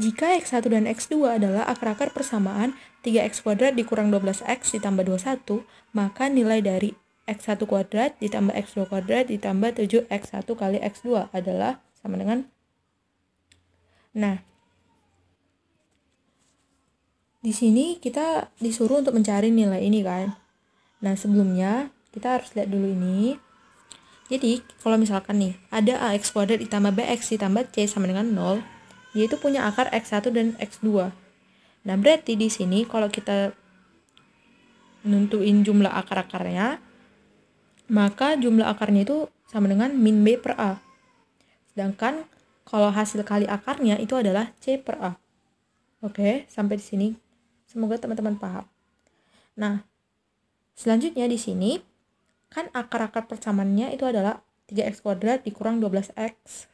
Jika X1 dan X2 adalah akar-akar persamaan 3X kuadrat dikurang 12X ditambah 21, maka nilai dari X1 kuadrat ditambah X2 kuadrat ditambah 7X1 kali X2 adalah sama dengan Nah, di sini kita disuruh untuk mencari nilai ini kan. Nah, sebelumnya kita harus lihat dulu ini. Jadi, kalau misalkan nih, ada AX kuadrat ditambah BX ditambah C sama dengan 0, dia itu punya akar X1 dan X2. Nah, berarti di sini kalau kita nentuin jumlah akar-akarnya, maka jumlah akarnya itu sama dengan min B per A. Sedangkan kalau hasil kali akarnya itu adalah C per A. Oke, sampai di sini. Semoga teman-teman paham. Nah, selanjutnya di sini, kan akar-akar persamaannya itu adalah 3x kuadrat dikurang 12x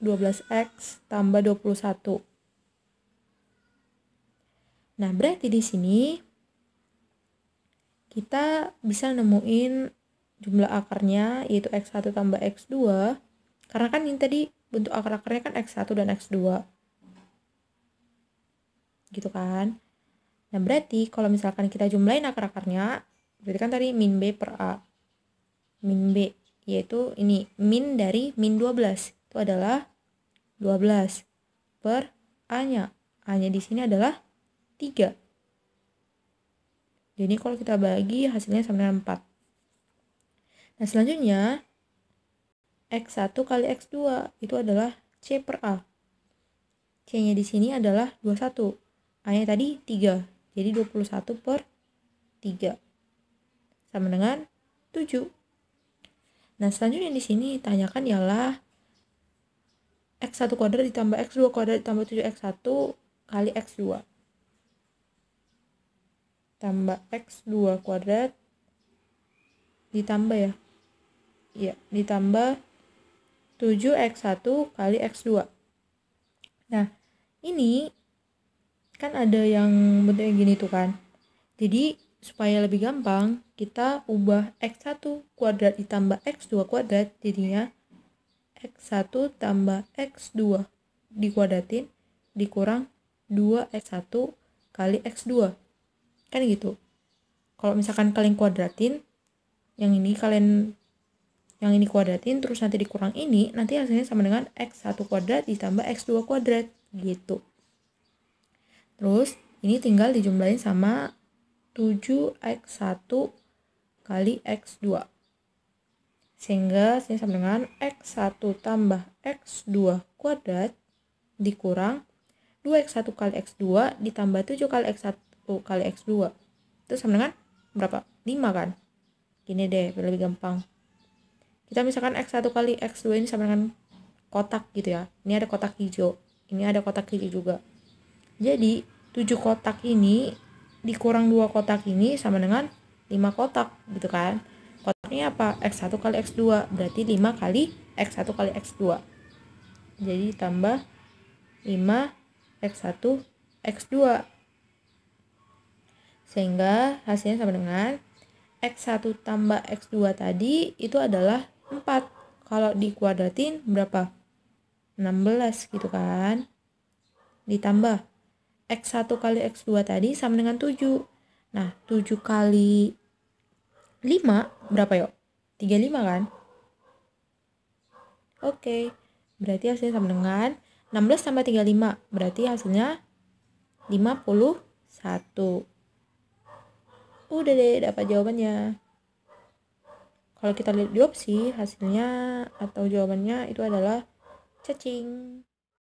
12x tambah 21. Nah, berarti di sini kita bisa nemuin jumlah akarnya yaitu X1 tambah X2 karena kan ini tadi bentuk akar-akarnya kan X1 dan X2 gitu kan nah berarti kalau misalkan kita jumlahin akar-akarnya berarti kan tadi min B per A min B yaitu ini min dari min 12 itu adalah 12 per A-nya. A-nya di sini adalah 3. Jadi kalau kita bagi hasilnya sama dengan 4. Nah selanjutnya X1 kali X2 itu adalah C per A. C-nya di sini adalah 21. A-nya tadi 3. Jadi 21 per 3. Sama dengan 7. Nah, selanjutnya di sini tanyakan ialah 1 kuadrat ditambah X2 kuadrat ditambah 7X1 kali X2. Tambah X2 kuadrat ditambah ya. Iya, ditambah 7X1 kali X2. Nah, ini kan ada yang bentuknya gini tuh kan. Jadi, supaya lebih gampang, kita ubah X1 kuadrat ditambah X2 kuadrat jadinya X1 tambah X2 dikuadratin dikurang 2X1 kali X2. Kan gitu. Kalau misalkan kalian kuadratin, yang ini kalian yang ini kuadratin terus nanti dikurang ini nanti hasilnya sama dengan x1 kuadrat ditambah x2 kuadrat gitu terus ini tinggal dijumlahin sama 7x1 kali x2 sehingga sini sama dengan X1 tambah X2 kuadrat dikurang 2X1 kali X2 ditambah 7 kali X1 kali X2. Itu sama dengan berapa? 5 kan? Gini deh, biar lebih gampang. Kita misalkan X1 kali X2 ini sama dengan kotak gitu ya. Ini ada kotak hijau. Ini ada kotak hijau juga. Jadi, 7 kotak ini dikurang 2 kotak ini sama dengan 5 kotak gitu kan ini apa x1 kali x2 berarti 5 kali x1 kali x2 jadi tambah 5 x1 x2 sehingga hasilnya sama dengan x1 tambah x2 tadi itu adalah 4 kalau dikuadratin berapa 16 gitu kan ditambah x1 kali x2 tadi sama dengan 7 nah 7 kali 5 berapa yuk? 35 kan? Oke, okay. berarti hasilnya sama dengan 16 tambah 35, berarti hasilnya 51. Udah deh, dapat jawabannya. Kalau kita lihat di opsi, hasilnya atau jawabannya itu adalah cacing.